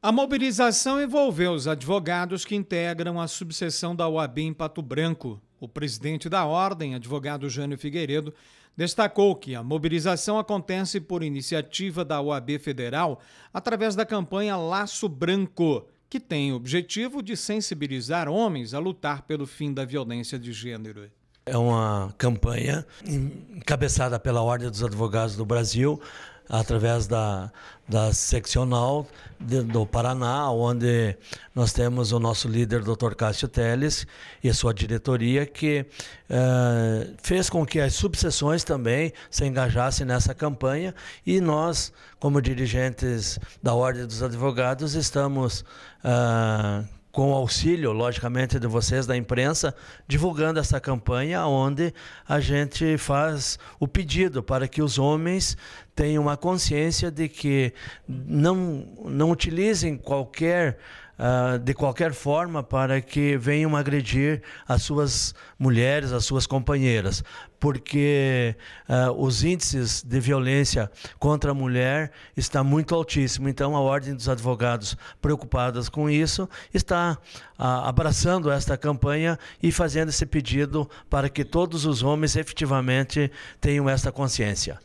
A mobilização envolveu os advogados que integram a subseção da OAB em Pato Branco. O presidente da ordem, advogado Jânio Figueiredo, destacou que a mobilização acontece por iniciativa da OAB Federal através da campanha Laço Branco, que tem o objetivo de sensibilizar homens a lutar pelo fim da violência de gênero. É uma campanha encabeçada pela Ordem dos Advogados do Brasil, através da, da seccional de, do Paraná, onde nós temos o nosso líder, Dr. Cássio Teles, e sua diretoria, que eh, fez com que as subseções também se engajassem nessa campanha e nós, como dirigentes da Ordem dos Advogados, estamos. Eh, com o auxílio, logicamente, de vocês da imprensa, divulgando essa campanha onde a gente faz o pedido para que os homens tenham uma consciência de que não, não utilizem qualquer Uh, de qualquer forma para que venham agredir as suas mulheres, as suas companheiras, porque uh, os índices de violência contra a mulher está muito altíssimo. Então, a Ordem dos Advogados, preocupadas com isso, está uh, abraçando esta campanha e fazendo esse pedido para que todos os homens efetivamente tenham esta consciência.